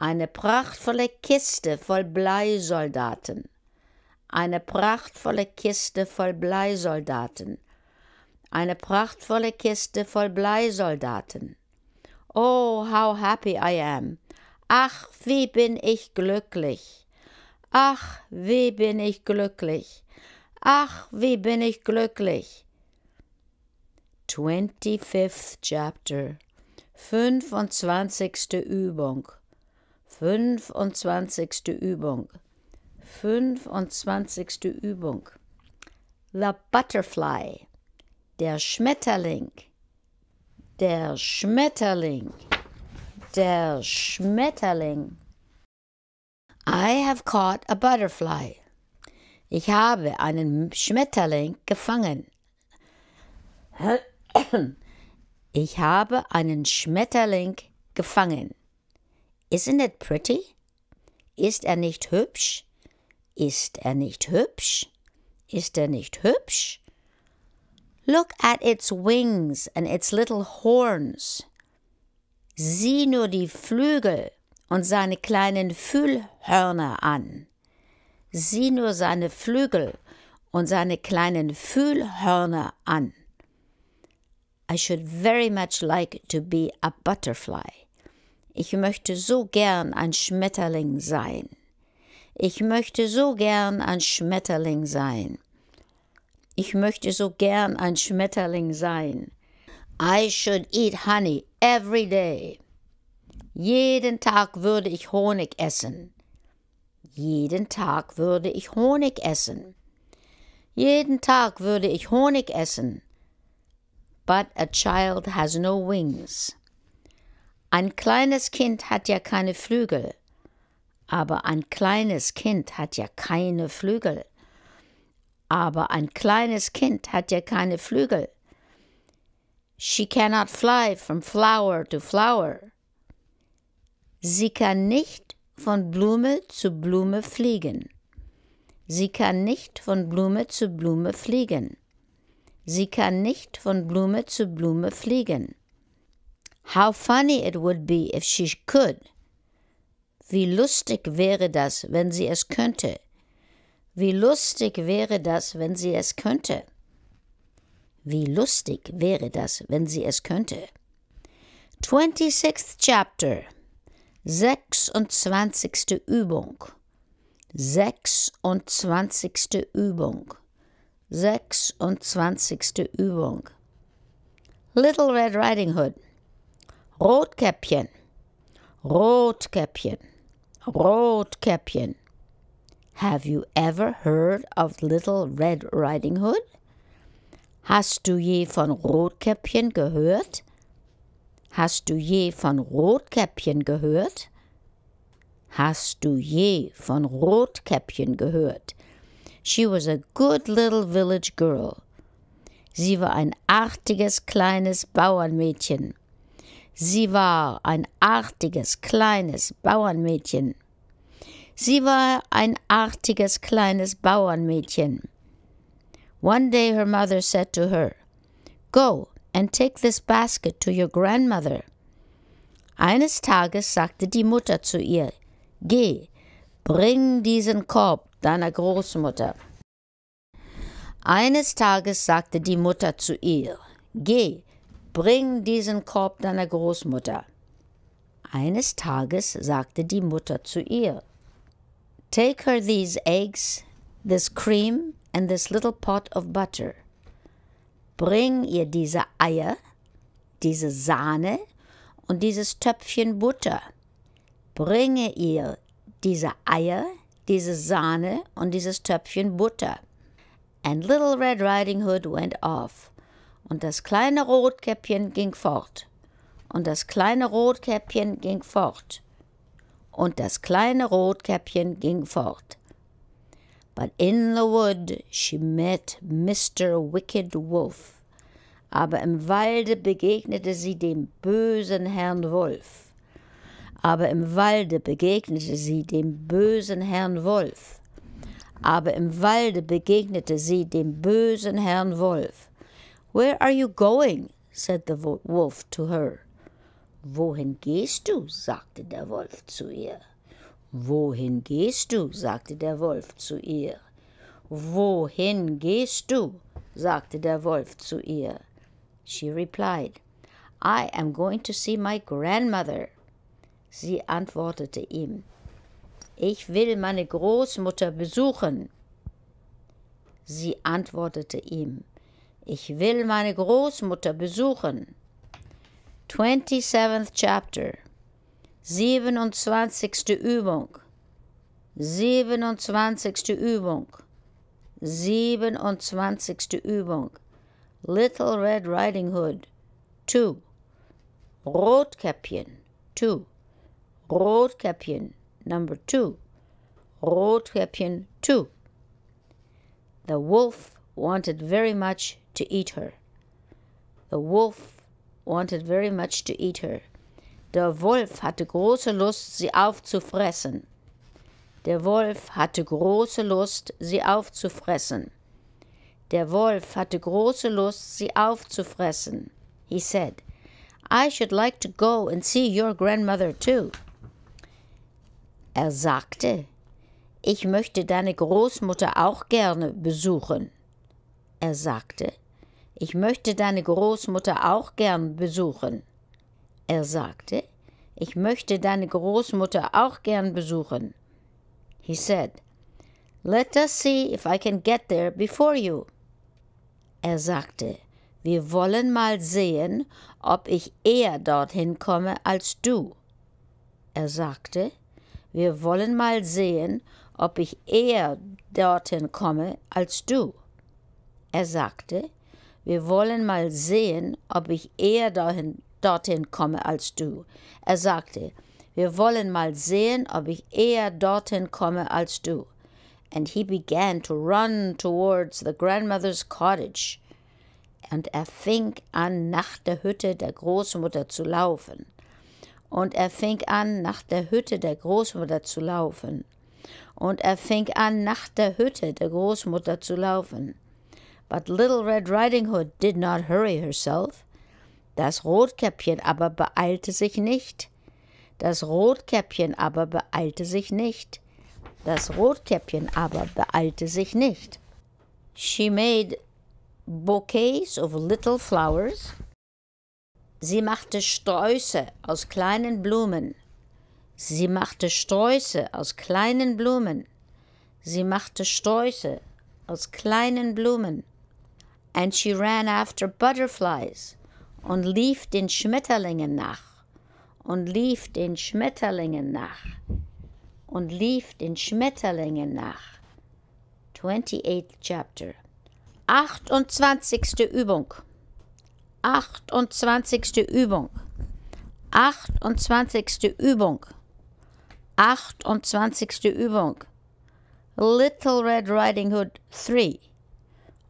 eine prachtvolle Kiste voll Bleisoldaten, eine prachtvolle Kiste voll Bleisoldaten, eine prachtvolle Kiste voll Bleisoldaten. Oh, how happy I am! Ach, wie bin ich glücklich! Ach, wie bin ich glücklich! Ach, wie bin ich glücklich! 25th Chapter 25. Übung 25. Übung. 25. Übung. The Butterfly. Der Schmetterling. Der Schmetterling. Der Schmetterling. I have caught a butterfly. Ich habe einen Schmetterling gefangen. Ich habe einen Schmetterling gefangen. Isn't it pretty? Ist er nicht hübsch? Ist er nicht hübsch? Ist er nicht hübsch? Look at its wings and its little horns. Sieh nur die Flügel und seine kleinen Fühlhörner an. Sieh nur seine Flügel und seine kleinen Fühlhörner an. I should very much like to be a butterfly. Ich möchte so gern ein Schmetterling sein. Ich möchte so gern ein Schmetterling sein. Ich möchte so gern ein Schmetterling sein. I should eat honey every day. Jeden Tag würde ich Honig essen. Jeden Tag würde ich Honig essen. Jeden Tag würde ich Honig essen. But a child has no wings. Ein kleines Kind hat ja keine Flügel. Aber ein kleines Kind hat ja keine Flügel. Aber ein kleines Kind hat ja keine Flügel. She cannot fly from flower to flower. Sie kann nicht von Blume zu Blume fliegen. Sie kann nicht von Blume zu Blume fliegen. Sie kann nicht von Blume zu Blume fliegen. How funny it would be if she could. Wie lustig wäre das, wenn sie es könnte. Wie lustig wäre das, wenn sie es könnte. Wie lustig wäre das, wenn sie es könnte. 26th Chapter 26. Übung 26. Übung 26. Übung Little Red Riding Hood Rotkäppchen, Rotkäppchen, Rotkäppchen. Have you ever heard of Little Red Riding Hood? Hast du je von Rotkäppchen gehört? Hast du je von Rotkäppchen gehört? Hast du je von Rotkäppchen gehört? She was a good little village girl. Sie war ein artiges kleines Bauernmädchen. Sie war ein artiges, kleines Bauernmädchen. Sie war ein artiges, kleines Bauernmädchen. One day her mother said to her, Go and take this basket to your grandmother. Eines Tages sagte die Mutter zu ihr, Geh, bring diesen Korb deiner Großmutter. Eines Tages sagte die Mutter zu ihr, Geh, Bring diesen Korb deiner Großmutter. Eines Tages sagte die Mutter zu ihr, Take her these eggs, this cream and this little pot of butter. Bring ihr diese Eier, diese Sahne und dieses Töpfchen Butter. Bringe ihr diese Eier, diese Sahne und dieses Töpfchen Butter. And Little Red Riding Hood went off. Und das kleine Rotkäppchen ging fort. Und das kleine Rotkäppchen ging fort. Und das kleine Rotkäppchen ging fort. But in the wood she met Mr. Wicked Wolf. Aber im Walde begegnete sie dem bösen Herrn Wolf. Aber im Walde begegnete sie dem bösen Herrn Wolf. Aber im Walde begegnete sie dem bösen Herrn Wolf. Where are you going? said the Wolf to her. Wohin gehst du? sagte der Wolf zu ihr. Wohin gehst du? sagte der Wolf zu ihr. Wohin gehst du? sagte der Wolf zu ihr. She replied, I am going to see my grandmother. Sie antwortete ihm, ich will meine Großmutter besuchen. Sie antwortete ihm, ich will meine Großmutter besuchen. 27th Chapter 27. Übung 27. Übung 27. Übung Little Red Riding Hood 2 Rotkäppchen 2 Rotkäppchen number 2 Rotkäppchen 2 The wolf wanted very much to eat her. The wolf wanted very much to eat her. Der Wolf hatte große Lust, sie aufzufressen. Der Wolf hatte große Lust, sie aufzufressen. Der Wolf hatte große Lust, sie aufzufressen. He said, I should like to go and see your grandmother too. Er sagte, ich möchte deine Großmutter auch gerne besuchen. Er sagte, ich möchte deine Großmutter auch gern besuchen. Er sagte, ich möchte deine Großmutter auch gern besuchen. He said, Let us see if I can get there before you. Er sagte, wir wollen mal sehen, ob ich eher dorthin komme als du. Er sagte, wir wollen mal sehen, ob ich eher dorthin komme als du. Er sagte, wir wollen mal sehen, ob ich eher dahin, dorthin komme als du. Er sagte, wir wollen mal sehen, ob ich eher dorthin komme als du. And he began to run towards the grandmother's cottage. Und er fing an, nach der Hütte der Großmutter zu laufen. Und er fing an, nach der Hütte der Großmutter zu laufen. Und er fing an, nach der Hütte der Großmutter zu laufen. But Little Red Riding Hood did not hurry herself. Das Rotkäppchen aber beeilte sich nicht. Das Rotkäppchen aber beeilte sich nicht. Das Rotkäppchen aber beeilte sich nicht. She made bouquets of little flowers. Sie machte Sträuße aus kleinen Blumen. Sie machte Sträuße aus kleinen Blumen. Sie machte Sträuße aus kleinen Blumen. and she ran after butterflies und lief den Schmetterlingen nach und lief den Schmetterlingen nach und lief den Schmetterlingen nach. 28th Chapter. 28. Übung. 28. Übung. 28. Übung. 28. Übung. Little Red Riding Hood 3.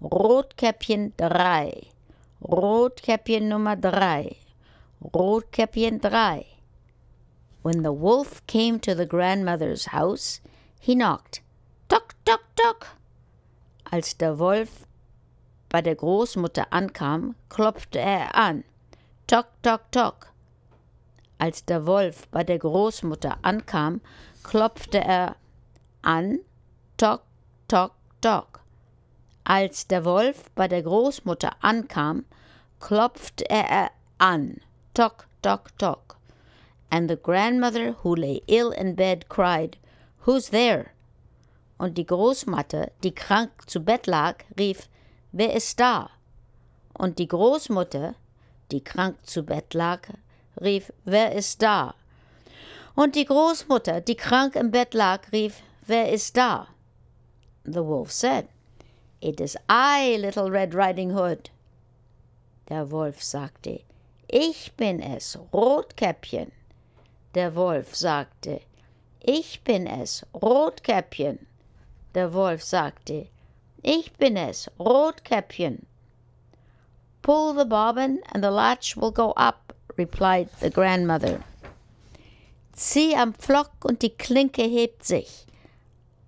Rotkäppchen 3, Rotkäppchen Nummer 3, Rotkäppchen 3. When the wolf came to the grandmother's house, he knocked. Tock, tock, tock. Als der Wolf bei der Großmutter ankam, klopfte er an. Tock, tock, tock. Als der Wolf bei der Großmutter ankam, klopfte er an. Tock, tock, tock. Als der Wolf bei der Großmutter ankam, klopfte er an. Tock, tock, tock. And the grandmother, who lay ill in bed, cried, Who's there? Und die Großmutter, die krank zu Bett lag, rief, Wer ist da? Und die Großmutter, die krank zu Bett lag, rief, Wer ist da? Und die Großmutter, die krank im Bett lag, rief, Wer ist da? The wolf said, It is I, Little Red Riding Hood. Der Wolf sagte, ich bin es, Rotkäppchen. Der Wolf sagte, ich bin es, Rotkäppchen. Der Wolf sagte, ich bin es, Rotkäppchen. Pull the bobbin and the latch will go up, replied the grandmother. Zieh am Pflock und die Klinke hebt sich,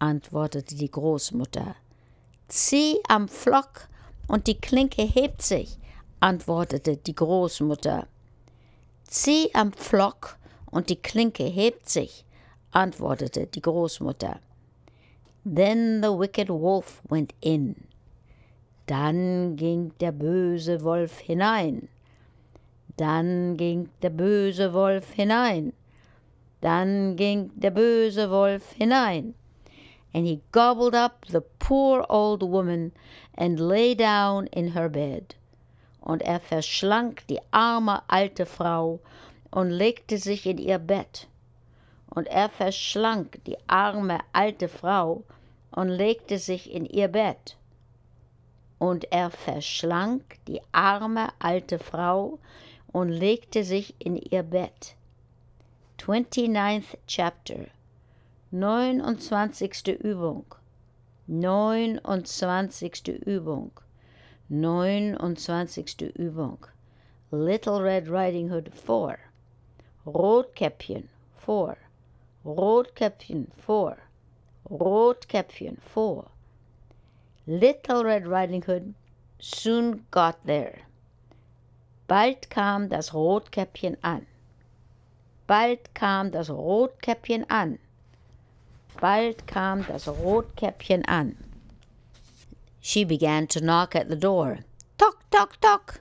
antwortete die Großmutter zieh am Pflock und die Klinke hebt sich, antwortete die Großmutter. Zieh am Pflock und die Klinke hebt sich, antwortete die Großmutter. Then the wicked wolf went in. Dann ging der böse Wolf hinein. Dann ging der böse Wolf hinein. Dann ging der böse Wolf hinein and he gobbled up the poor old woman and lay down in her bed. Und er verschlank die arme alte Frau und legte sich in ihr Bett. Und er verschlank die arme alte Frau und legte sich in ihr Bett. Und er verschlank die arme alte Frau und legte sich in ihr Bett. 29th Chapter 29. Übung. 29. Übung. 29. Übung. Little Red Riding Hood 4. Rotkäppchen 4. Rotkäppchen 4. Rotkäppchen 4. Little Red Riding Hood soon got there. Bald kam das Rotkäppchen an. Bald kam das Rotkäppchen an. Bald kam das Rotkäppchen an. She began to knock at the door. Tock, tock, tock.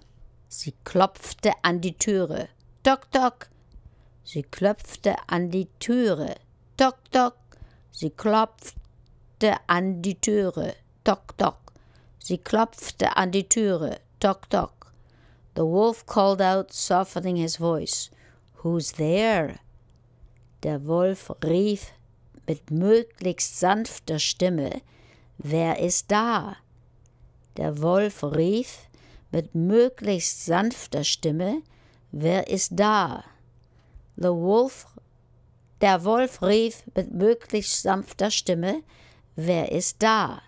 Sie klopfte an die Türe. Tock, tock. Sie klopfte an die Türe. Tock, tock. Sie klopfte an die Türe. Tock, tock. Sie klopfte an die Türe. Tock, tock. The wolf called out, softening his voice. Who's there? Der Wolf rief mit möglichst sanfter Stimme Wer ist da? Der Wolf rief mit möglichst sanfter Stimme Wer ist da? The Wolf, der Wolf rief mit möglichst sanfter Stimme Wer ist da?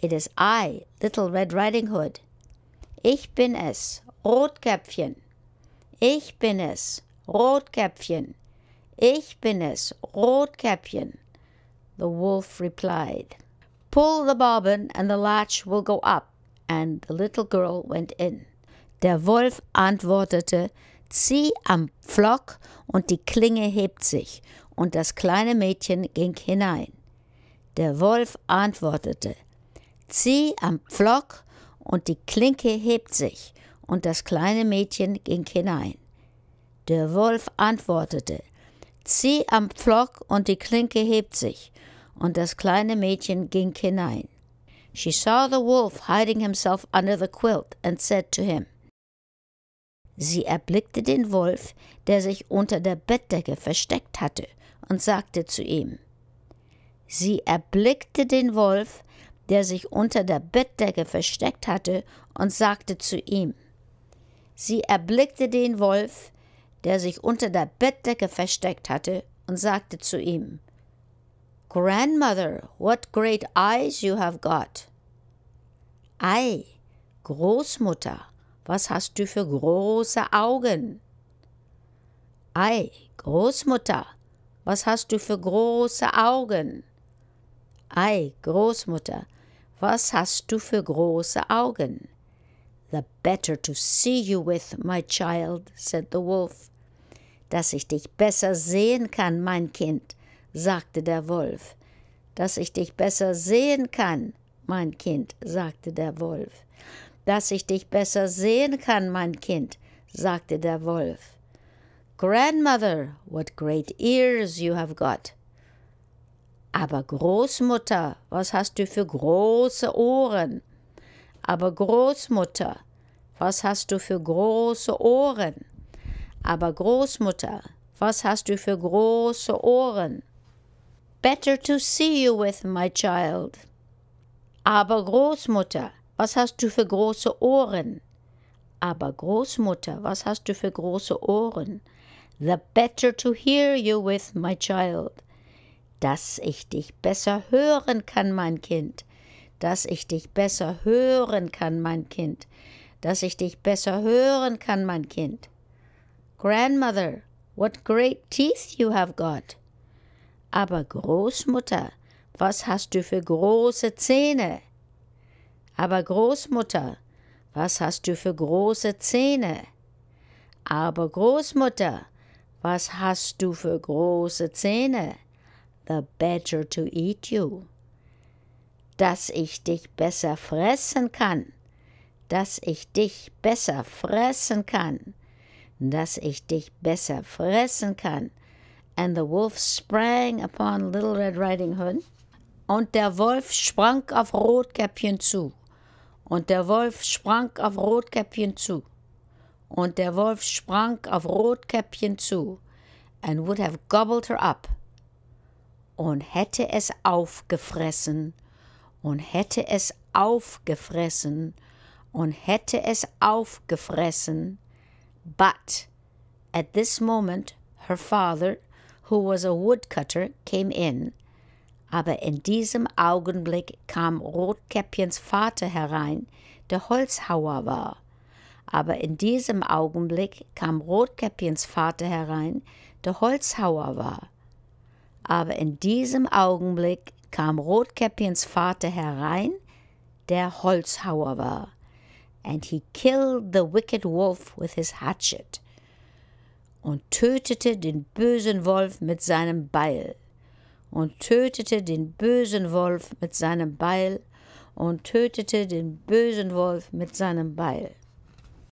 It is I, Little Red Riding Hood. Ich bin es, Rotkäppchen. Ich bin es, Rotkäppchen. Ich bin es, Rotkäppchen. The wolf replied, Pull the bobbin and the latch will go up. And the little girl went in. Der Wolf antwortete, Zieh am Pflock und die Klinge hebt sich. Und das kleine Mädchen ging hinein. Der Wolf antwortete, Zieh am Pflock und die Klinke hebt sich. Und das kleine Mädchen ging hinein. Der Wolf antwortete, zieh am Pflock und die Klinke hebt sich. Und das kleine Mädchen ging hinein. She saw the wolf hiding himself under the quilt and said to him. Sie erblickte den Wolf, der sich unter der Bettdecke versteckt hatte, und sagte zu ihm. Sie erblickte den Wolf, der sich unter der Bettdecke versteckt hatte, und sagte zu ihm. Sie erblickte den Wolf, der der sich unter Bettdecke versteckt hatte, und sagte zu ihm der sich unter der Bettdecke versteckt hatte, und sagte zu ihm Grandmother, what great eyes you have got. Ei, Großmutter, was hast du für große Augen? Ei, Großmutter, was hast du für große Augen? Ei, Großmutter, was hast du für große Augen? The better to see you with, my child, said the wolf dass ich dich besser sehen kann, mein Kind, sagte der Wolf. Dass ich dich besser sehen kann, mein Kind, sagte der Wolf. Dass ich dich besser sehen kann, mein Kind, sagte der Wolf. Grandmother, what great ears you have got. Aber Großmutter, was hast du für große Ohren? Aber Großmutter, was hast du für große Ohren? Aber Großmutter, was hast du für große Ohren? Better to see you with, my child. Aber Großmutter, was hast du für große Ohren? Aber Großmutter, was hast du für große Ohren? The better to hear you with, my child. Dass ich dich besser hören kann, mein Kind. Dass ich dich besser hören kann, mein Kind. Dass ich dich besser hören kann, mein Kind. Grandmother, what great teeth you have got. Aber Großmutter, was hast du für große Zähne? Aber Großmutter, was hast du für große Zähne? Aber Großmutter, was hast du für große Zähne? The better to eat you. Dass ich dich besser fressen kann. Dass ich dich besser fressen kann dass ich dich besser fressen kann. And the wolf sprang upon Little Red Riding Hood. Und der Wolf sprang auf Rotkäppchen zu. Und der Wolf sprang auf Rotkäppchen zu. Und der Wolf sprang auf Rotkäppchen zu. And would have gobbled her up. Und hätte es aufgefressen. Und hätte es aufgefressen. Und hätte es aufgefressen But at this moment her father, who was a woodcutter, came in. Aber in diesem Augenblick kam Rotkäppchens Vater herein, der Holzhauer war. Aber in diesem Augenblick kam Rotkäppchens Vater herein, der Holzhauer war. Aber in diesem Augenblick kam Rotkäppchens Vater herein, der Holzhauer war. and he killed the wicked Wolf with his Hatchet und tötete den bösen Wolf mit seinem Beil und tötete den bösen Wolf mit seinem Beil und tötete den bösen Wolf mit seinem Beil.